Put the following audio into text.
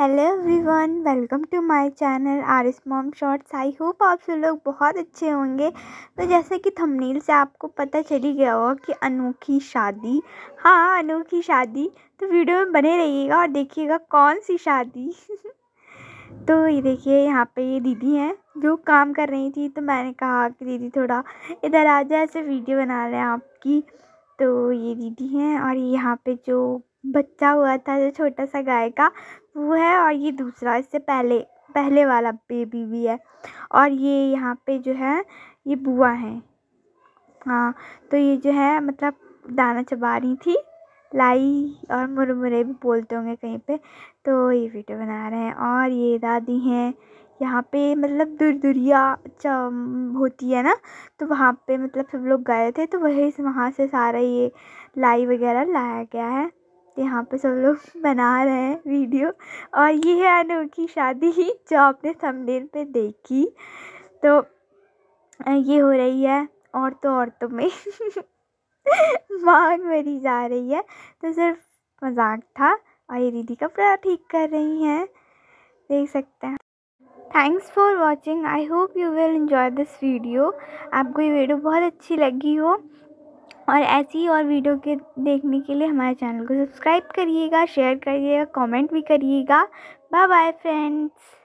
hello everyone welcome to my channel R S mom shorts I hope आप सब लोग बहुत अच्छे होंगे तो जैसे कि थंबनेल से आपको पता चली गया होगा कि अनोखी शादी हाँ अनोखी शादी तो वीडियो में बने रहिएगा और देखिएगा कौन सी शादी तो ये देखिए यहाँ पे ये दीदी हैं जो काम कर रही थी तो मैंने कहा कि दीदी थोड़ा इधर आ जाए ऐसे वीडियो बना रहे हैं आपकी तो ये दीदी हैं और यहाँ पे जो बच्चा हुआ था जो छोटा सा गाय का वो है और ये दूसरा इससे पहले पहले वाला बेबी भी है और ये यहाँ पे जो है ये बुआ है हाँ तो ये जो है मतलब दाना चबा रही थी लाई और मुरमुरे भी बोलते होंगे कहीं पे तो ये वीडियो बना रहे हैं और ये दादी हैं यहाँ पे मतलब दुरदुरिया होती है ना तो वहाँ पे मतलब सब लोग गए थे तो वही वहाँ से सारा ये लाई वगैरह लाया गया है यहाँ पे सब लोग बना रहे हैं वीडियो और ये है अनोखी शादी ही जो आपने थंबनेल पे देखी तो ये हो रही है औरतों औरतों में मांग मरी जा रही है तो सिर्फ मजाक था और ये दीदी कपड़ा ठीक कर रही हैं देख सकते हैं thanks for watching I hope you will enjoy this video आपको ये वीडियो बहुत अच्छी लगी हो और ऐसी और वीडियो के देखने के लिए हमारे चैनल को सब्सक्राइब करिएगा शेयर करिएगा कमेंट भी करिएगा बाय बाय फ्रेंड्स